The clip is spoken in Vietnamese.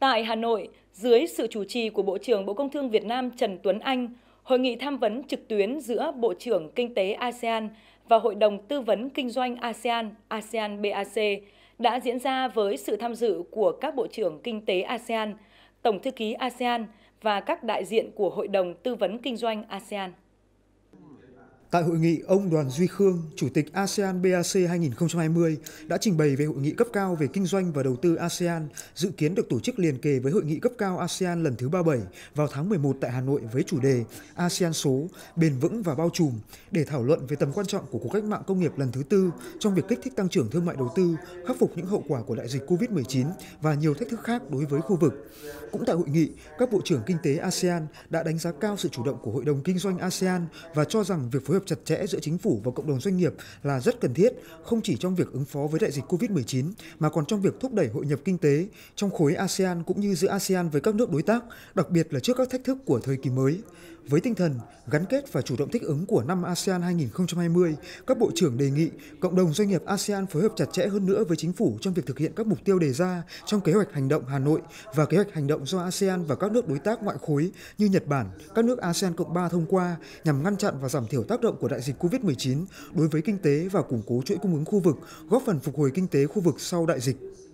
Tại Hà Nội, dưới sự chủ trì của Bộ trưởng Bộ Công Thương Việt Nam Trần Tuấn Anh, hội nghị tham vấn trực tuyến giữa Bộ trưởng Kinh tế ASEAN và Hội đồng Tư vấn Kinh doanh ASEAN, ASEAN BAC đã diễn ra với sự tham dự của các Bộ trưởng Kinh tế ASEAN, Tổng thư ký ASEAN và các đại diện của Hội đồng Tư vấn Kinh doanh ASEAN. Tại hội nghị, ông Đoàn Duy Khương, Chủ tịch ASEAN BAC 2020 đã trình bày về hội nghị cấp cao về kinh doanh và đầu tư ASEAN, dự kiến được tổ chức liền kề với hội nghị cấp cao ASEAN lần thứ 37 vào tháng 11 tại Hà Nội với chủ đề ASEAN số, bền vững và bao trùm để thảo luận về tầm quan trọng của cuộc cách mạng công nghiệp lần thứ tư trong việc kích thích tăng trưởng thương mại đầu tư, khắc phục những hậu quả của đại dịch COVID-19 và nhiều thách thức khác đối với khu vực. Cũng tại hội nghị, các bộ trưởng kinh tế ASEAN đã đánh giá cao sự chủ động của Hội đồng Kinh doanh ASEAN và cho rằng việc phối hợp hợp chặt chẽ giữa chính phủ và cộng đồng doanh nghiệp là rất cần thiết, không chỉ trong việc ứng phó với đại dịch COVID-19 mà còn trong việc thúc đẩy hội nhập kinh tế trong khối ASEAN cũng như giữa ASEAN với các nước đối tác, đặc biệt là trước các thách thức của thời kỳ mới. Với tinh thần gắn kết và chủ động thích ứng của năm ASEAN 2020, các bộ trưởng đề nghị cộng đồng doanh nghiệp ASEAN phối hợp chặt chẽ hơn nữa với chính phủ trong việc thực hiện các mục tiêu đề ra trong kế hoạch hành động Hà Nội và kế hoạch hành động do ASEAN và các nước đối tác ngoại khối như Nhật Bản, các nước ASEAN cộng 3 thông qua nhằm ngăn chặn và giảm thiểu tác động của đại dịch COVID-19 đối với kinh tế và củng cố chuỗi cung ứng khu vực, góp phần phục hồi kinh tế khu vực sau đại dịch.